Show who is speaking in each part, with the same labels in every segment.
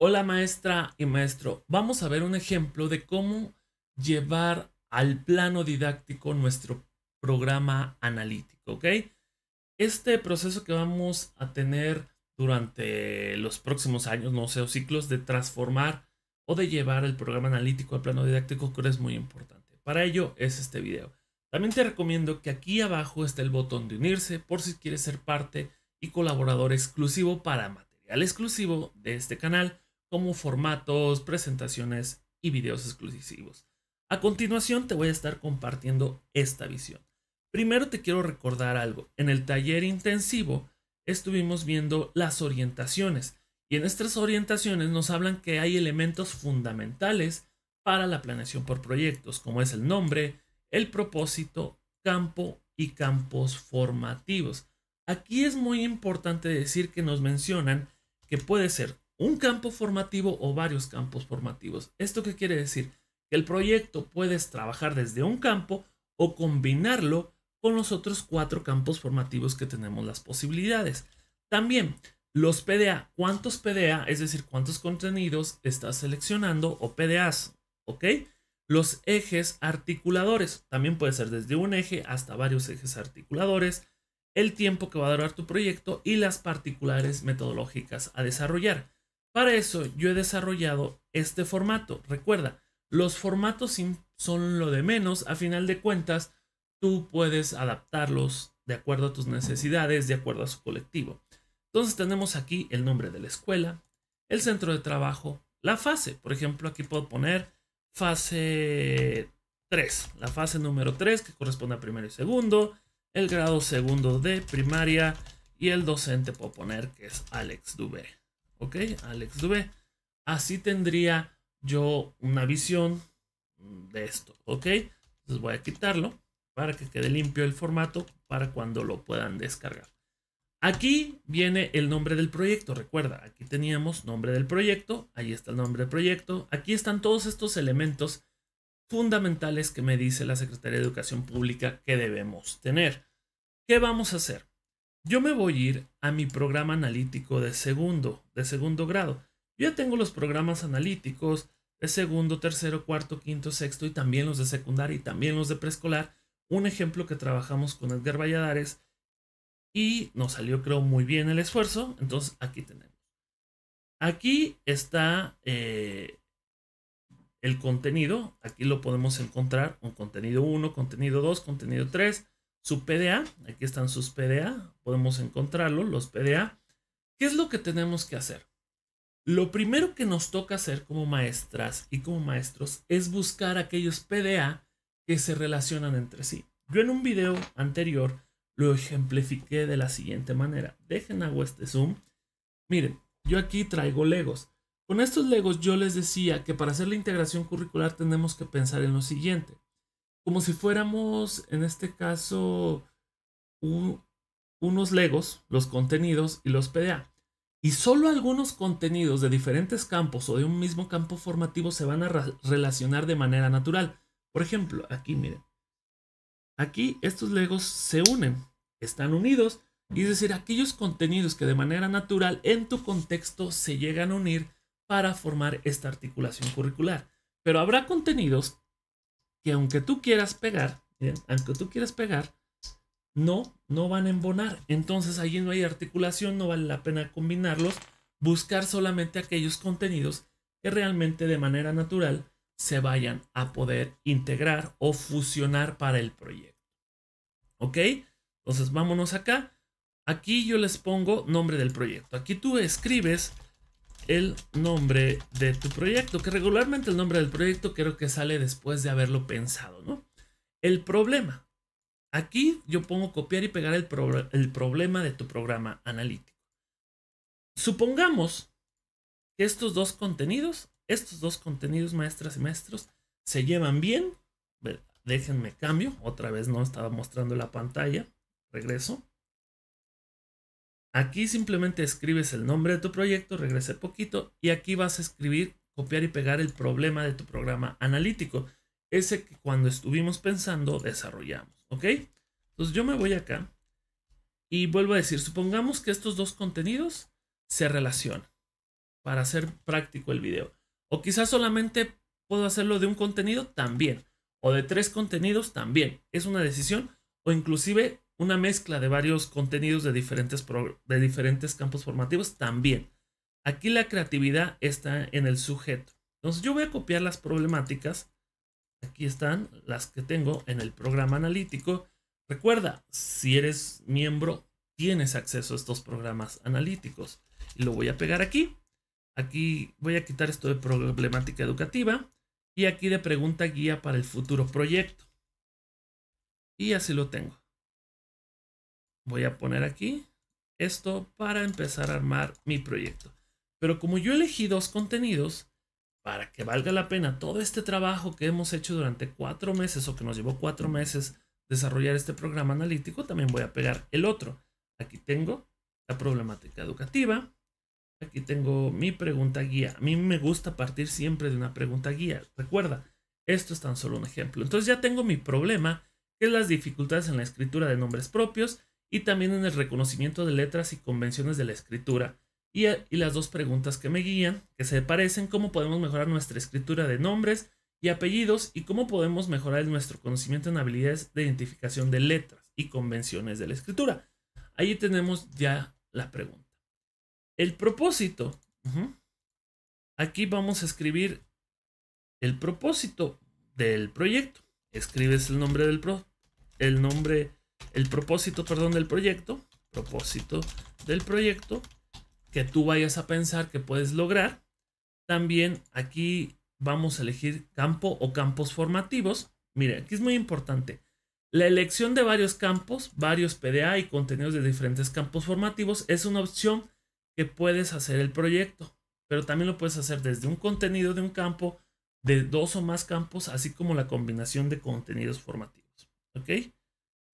Speaker 1: Hola maestra y maestro, vamos a ver un ejemplo de cómo llevar al plano didáctico nuestro programa analítico, ¿ok? Este proceso que vamos a tener durante los próximos años, no sé, o ciclos de transformar o de llevar el programa analítico al plano didáctico creo es muy importante. Para ello es este video. También te recomiendo que aquí abajo está el botón de unirse por si quieres ser parte y colaborador exclusivo para material exclusivo de este canal como formatos, presentaciones y videos exclusivos. A continuación te voy a estar compartiendo esta visión. Primero te quiero recordar algo. En el taller intensivo estuvimos viendo las orientaciones y en estas orientaciones nos hablan que hay elementos fundamentales para la planeación por proyectos, como es el nombre, el propósito, campo y campos formativos. Aquí es muy importante decir que nos mencionan que puede ser un campo formativo o varios campos formativos. ¿Esto qué quiere decir? Que el proyecto puedes trabajar desde un campo o combinarlo con los otros cuatro campos formativos que tenemos las posibilidades. También los PDA, cuántos PDA, es decir, cuántos contenidos estás seleccionando o PDAs, ¿ok? Los ejes articuladores, también puede ser desde un eje hasta varios ejes articuladores, el tiempo que va a durar tu proyecto y las particulares metodológicas a desarrollar. Para eso yo he desarrollado este formato. Recuerda, los formatos son lo de menos. A final de cuentas, tú puedes adaptarlos de acuerdo a tus necesidades, de acuerdo a su colectivo. Entonces tenemos aquí el nombre de la escuela, el centro de trabajo, la fase. Por ejemplo, aquí puedo poner fase 3, la fase número 3 que corresponde a primero y segundo, el grado segundo de primaria y el docente puedo poner que es Alex Dubé. ¿ok? Alex Dubé. Así tendría yo una visión de esto, ¿ok? Entonces voy a quitarlo para que quede limpio el formato para cuando lo puedan descargar. Aquí viene el nombre del proyecto, recuerda, aquí teníamos nombre del proyecto, ahí está el nombre del proyecto, aquí están todos estos elementos fundamentales que me dice la Secretaría de Educación Pública que debemos tener. ¿Qué vamos a hacer? Yo me voy a ir a mi programa analítico de segundo, de segundo grado. Yo ya tengo los programas analíticos de segundo, tercero, cuarto, quinto, sexto y también los de secundaria y también los de preescolar. Un ejemplo que trabajamos con Edgar Valladares y nos salió creo muy bien el esfuerzo. Entonces aquí tenemos. Aquí está eh, el contenido. Aquí lo podemos encontrar. Un contenido 1, contenido 2, contenido 3, su PDA. Aquí están sus PDA. Podemos encontrarlo, los PDA. ¿Qué es lo que tenemos que hacer? Lo primero que nos toca hacer como maestras y como maestros es buscar aquellos PDA que se relacionan entre sí. Yo en un video anterior lo ejemplifiqué de la siguiente manera. Dejen hago este zoom. Miren, yo aquí traigo Legos. Con estos Legos yo les decía que para hacer la integración curricular tenemos que pensar en lo siguiente como si fuéramos, en este caso, unos legos, los contenidos y los PDA. Y solo algunos contenidos de diferentes campos o de un mismo campo formativo se van a relacionar de manera natural. Por ejemplo, aquí miren. Aquí estos legos se unen, están unidos, y es decir, aquellos contenidos que de manera natural en tu contexto se llegan a unir para formar esta articulación curricular. Pero habrá contenidos que aunque tú quieras pegar, ¿eh? aunque tú quieras pegar, no, no van a embonar. Entonces allí no hay articulación, no vale la pena combinarlos. Buscar solamente aquellos contenidos que realmente de manera natural se vayan a poder integrar o fusionar para el proyecto. ¿Ok? Entonces vámonos acá. Aquí yo les pongo nombre del proyecto. Aquí tú escribes el nombre de tu proyecto, que regularmente el nombre del proyecto creo que sale después de haberlo pensado, ¿no? El problema. Aquí yo pongo copiar y pegar el, el problema de tu programa analítico. Supongamos que estos dos contenidos, estos dos contenidos, maestras y maestros, se llevan bien. Déjenme cambio, otra vez no estaba mostrando la pantalla, regreso. Aquí simplemente escribes el nombre de tu proyecto, regrese poquito, y aquí vas a escribir, copiar y pegar el problema de tu programa analítico. Ese que cuando estuvimos pensando desarrollamos, ¿ok? Entonces yo me voy acá y vuelvo a decir, supongamos que estos dos contenidos se relacionan para hacer práctico el video. O quizás solamente puedo hacerlo de un contenido también. O de tres contenidos también. Es una decisión. O inclusive una mezcla de varios contenidos de diferentes, de diferentes campos formativos también. Aquí la creatividad está en el sujeto. Entonces yo voy a copiar las problemáticas. Aquí están las que tengo en el programa analítico. Recuerda, si eres miembro, tienes acceso a estos programas analíticos. Y lo voy a pegar aquí. Aquí voy a quitar esto de problemática educativa. Y aquí de pregunta guía para el futuro proyecto. Y así lo tengo voy a poner aquí esto para empezar a armar mi proyecto. Pero como yo elegí dos contenidos, para que valga la pena todo este trabajo que hemos hecho durante cuatro meses o que nos llevó cuatro meses desarrollar este programa analítico, también voy a pegar el otro. Aquí tengo la problemática educativa. Aquí tengo mi pregunta guía. A mí me gusta partir siempre de una pregunta guía. Recuerda, esto es tan solo un ejemplo. Entonces ya tengo mi problema, que es las dificultades en la escritura de nombres propios y también en el reconocimiento de letras y convenciones de la escritura. Eh, y, las dos preguntas que me guían, que se parecen, cómo podemos mejorar nuestra escritura de nombres y apellidos y cómo podemos mejorar nuestro conocimiento en habilidades de identificación de letras y convenciones de la escritura. Ahí tenemos ya la pregunta. El propósito. Aquí vamos a escribir el propósito del proyecto. Escribes el nombre del pro, el nombre el propósito, perdón, del proyecto, propósito del proyecto que tú vayas a pensar que puedes lograr. También aquí vamos a elegir campo o campos formativos. Mire, aquí es muy importante. La elección de varios campos, varios PDA y contenidos de diferentes campos formativos es una opción que puedes hacer el proyecto, pero también lo puedes hacer desde un contenido de un campo, de dos o más campos, así como la combinación de contenidos formativos. ¿Ok?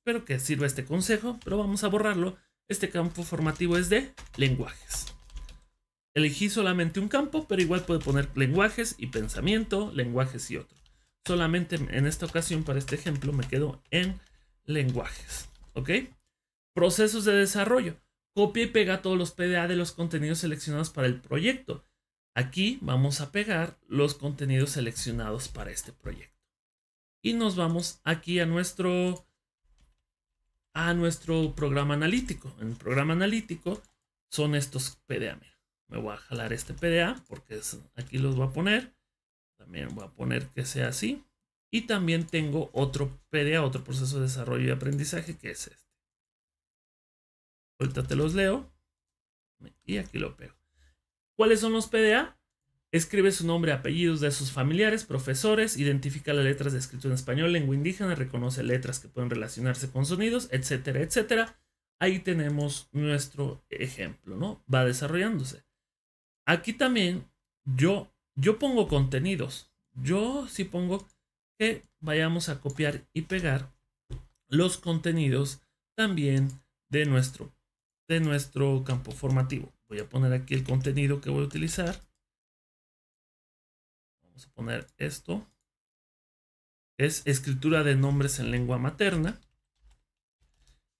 Speaker 1: Espero que sirva este consejo, pero vamos a borrarlo. Este campo formativo es de lenguajes. Elegí solamente un campo, pero igual puede poner lenguajes y pensamiento, lenguajes y otro. Solamente en esta ocasión, para este ejemplo, me quedo en lenguajes. ¿Ok? Procesos de desarrollo. Copia y pega todos los PDA de los contenidos seleccionados para el proyecto. Aquí vamos a pegar los contenidos seleccionados para este proyecto. Y nos vamos aquí a nuestro a nuestro programa analítico. En el programa analítico son estos PDA. me voy a jalar este PDA porque aquí los voy a poner. También voy a poner que sea así. Y también tengo otro PDA, otro proceso de desarrollo y aprendizaje que es este. Ahorita te los leo y aquí lo pego. ¿Cuáles son los PDA? Escribe su nombre apellidos de sus familiares, profesores, identifica las letras de escrito en español, lengua indígena, reconoce letras que pueden relacionarse con sonidos, etcétera, etcétera. Ahí tenemos nuestro ejemplo, ¿no? Va desarrollándose. Aquí también yo, yo pongo contenidos. Yo sí pongo que vayamos a copiar y pegar los contenidos también de nuestro, de nuestro campo formativo. Voy a poner aquí el contenido que voy a utilizar a poner esto. Es escritura de nombres en lengua materna.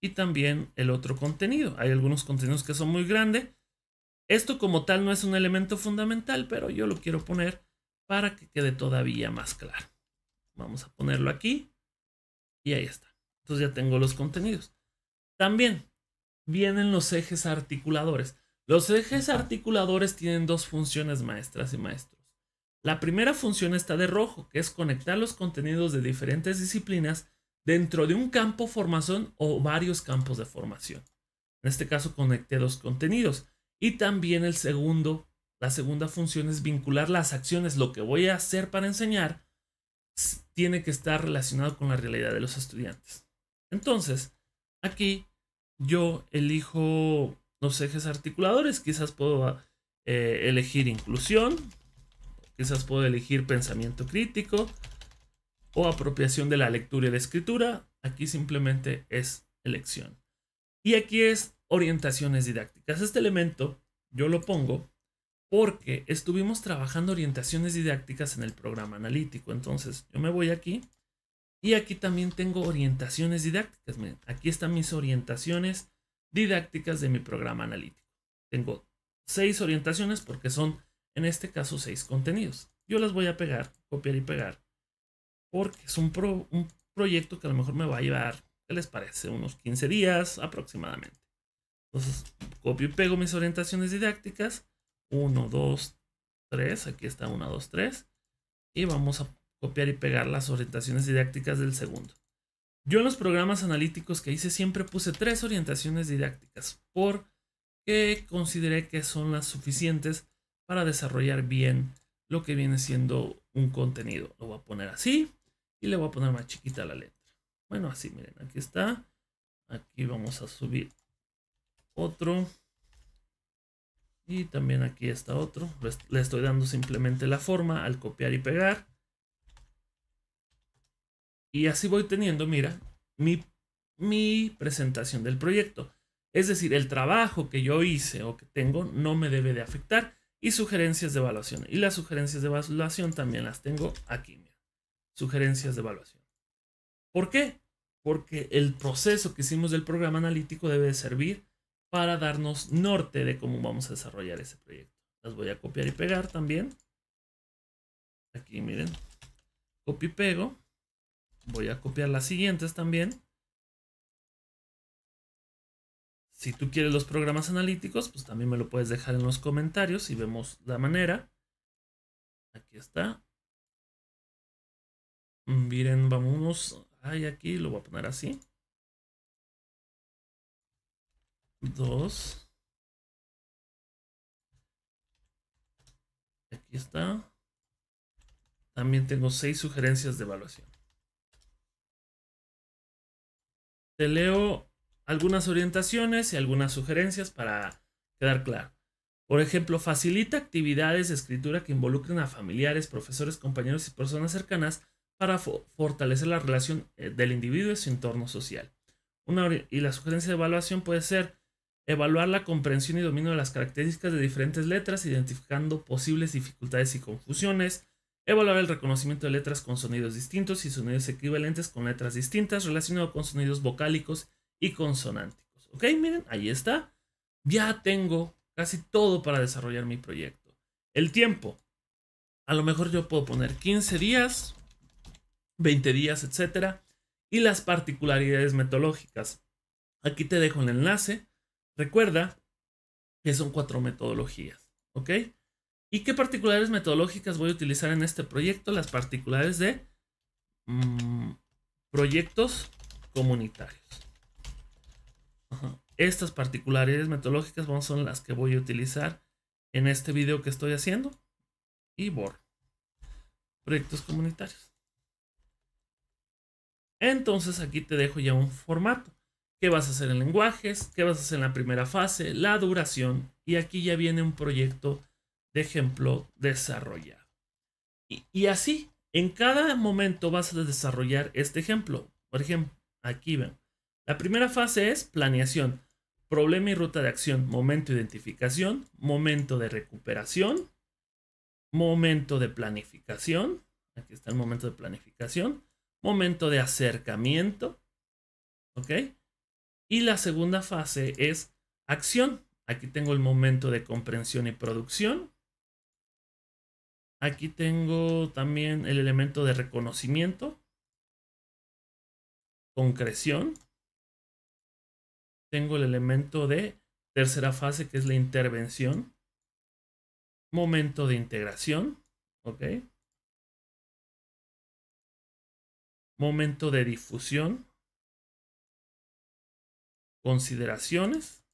Speaker 1: Y también el otro contenido. Hay algunos contenidos que son muy grandes. Esto como tal no es un elemento fundamental, pero yo lo quiero poner para que quede todavía más claro. Vamos a ponerlo aquí. Y ahí está. Entonces ya tengo los contenidos. También vienen los ejes articuladores. Los ejes articuladores tienen dos funciones maestras y maestros. La primera función está de rojo, que es conectar los contenidos de diferentes disciplinas dentro de un campo formación o varios campos de formación. En este caso conecté los contenidos. Y también el segundo, la segunda función es vincular las acciones, lo que voy a hacer para enseñar tiene que estar relacionado con la realidad de los estudiantes. Entonces, aquí yo elijo los ejes articuladores, quizás puedo eh, elegir inclusión, Quizás puedo elegir pensamiento crítico o apropiación de la lectura y la escritura. Aquí simplemente es elección. Y aquí es orientaciones didácticas. Este elemento yo lo pongo porque estuvimos trabajando orientaciones didácticas en el programa analítico. Entonces yo me voy aquí y aquí también tengo orientaciones didácticas. aquí están mis orientaciones didácticas de mi programa analítico. Tengo seis orientaciones porque son en este caso seis contenidos. Yo las voy a pegar, copiar y pegar, porque es un, un proyecto que a lo mejor me va a llevar, ¿qué les parece? Unos 15 días aproximadamente. Entonces, copio y pego mis orientaciones didácticas. 1, 2, 3. Aquí está 1, 2, 3. Y vamos a copiar y pegar las orientaciones didácticas del segundo. Yo en los programas analíticos que hice siempre puse tres orientaciones didácticas porque consideré que son las suficientes para desarrollar bien lo que viene siendo un contenido. Lo voy a poner así y le voy a poner más chiquita la letra. Bueno, así miren, aquí está. Aquí vamos a subir otro. Y también aquí está otro. Le estoy dando simplemente la forma al copiar y pegar. Y así voy teniendo, mira, mi, mi presentación del proyecto. Es decir, el trabajo que yo hice o que tengo no me debe de afectar y sugerencias de evaluación. Y las sugerencias de evaluación también las tengo aquí. Sugerencias de evaluación. ¿Por qué? Porque el proceso que hicimos del programa analítico debe servir para darnos norte de cómo vamos a desarrollar ese proyecto. Las voy a copiar y pegar también. Aquí miren, copio y pego. Voy a copiar las siguientes también. Si tú quieres los programas analíticos, pues también me lo puedes dejar en los comentarios y vemos la manera. Aquí está. Mm, miren, vamos. Ay, aquí lo voy a poner así. Dos. Aquí está. También tengo seis sugerencias de evaluación. Te leo algunas orientaciones y algunas sugerencias para quedar claro. Por ejemplo, facilita actividades de escritura que involucren a familiares, profesores, compañeros y personas cercanas para fortalecer la relación eh, del individuo y su entorno social. y la sugerencia de evaluación puede ser evaluar la comprensión y dominio de las características de diferentes letras, identificando posibles dificultades y confusiones, evaluar el reconocimiento de letras con sonidos distintos y sonidos equivalentes con letras distintas relacionado con sonidos vocálicos y consonánticos. ¿Ok? Miren, ahí está. Ya tengo casi todo para desarrollar mi proyecto. El tiempo. A lo mejor yo puedo poner 15 días, 20 días, etcétera. Y las particularidades metodológicas. Aquí te dejo el enlace. Recuerda que son cuatro metodologías. ¿Ok? ¿Y qué particularidades metodológicas voy a utilizar en este proyecto? Las particulares de mm, proyectos comunitarios. Estas particularidades metodológicas son las que voy a utilizar en este video que estoy haciendo y BOR. Proyectos comunitarios. Entonces aquí te dejo ya un formato. ¿Qué vas a hacer en lenguajes? ¿Qué vas a hacer en la primera fase? La duración. Y aquí ya viene un proyecto de ejemplo desarrollado. y así, en cada momento vas a desarrollar este ejemplo. Por ejemplo, aquí ven. La primera fase es planeación. Problema y ruta de acción, momento de identificación, momento de recuperación, momento de planificación, aquí está el momento de planificación, momento de acercamiento, ¿ok? Y la segunda fase es acción. Aquí tengo el momento de comprensión y producción. Aquí tengo también el elemento de reconocimiento, concreción, tengo el elemento de tercera fase que es la intervención, momento de integración, ¿ok? Momento de difusión, consideraciones,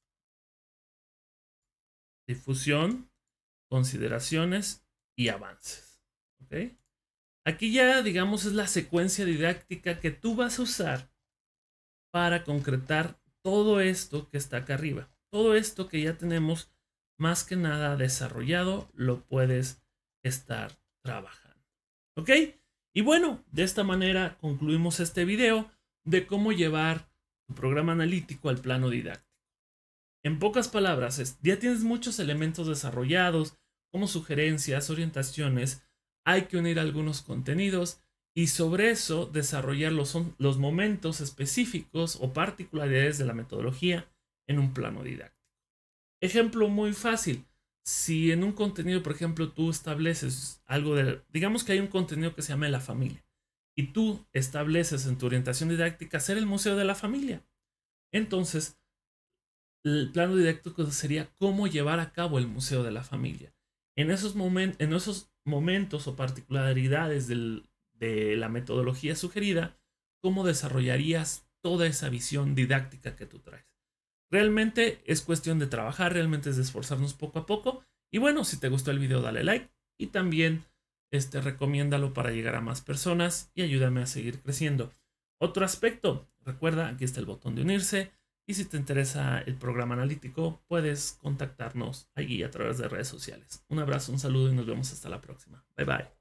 Speaker 1: difusión, consideraciones y avances, Aquí ya, digamos, es la secuencia didáctica que tú vas a usar para concretar todo esto que está acá arriba. Todo esto que ya tenemos más que nada desarrollado, lo puedes estar trabajando. ¿Ok? Y bueno, de esta manera concluimos este video de cómo llevar un programa analítico al plano didáctico. En pocas palabras, ya tienes muchos elementos desarrollados, como sugerencias, orientaciones, hay que unir algunos contenidos y sobre eso desarrollar los, los momentos específicos o particularidades de la metodología en un plano didáctico. Ejemplo muy fácil. Si en un contenido, por ejemplo, tú estableces algo de, digamos que hay un contenido que se llama la familia, y tú estableces en tu orientación didáctica ser el museo de la familia. Entonces, el plano didáctico sería cómo llevar a cabo el museo de la familia. En esos, en esos momentos o particularidades del, de la metodología sugerida, cómo desarrollarías toda esa visión didáctica que tú traes. Realmente es cuestión de trabajar, realmente es de esforzarnos poco a poco. Y bueno, si te gustó el video, dale like y también este, recomiéndalo para llegar a más personas y ayúdame a seguir creciendo. Otro aspecto, recuerda, aquí está el botón de unirse y si te interesa el programa analítico, puedes contactarnos allí a través de redes sociales. Un abrazo, un saludo y nos vemos hasta la próxima. Bye bye.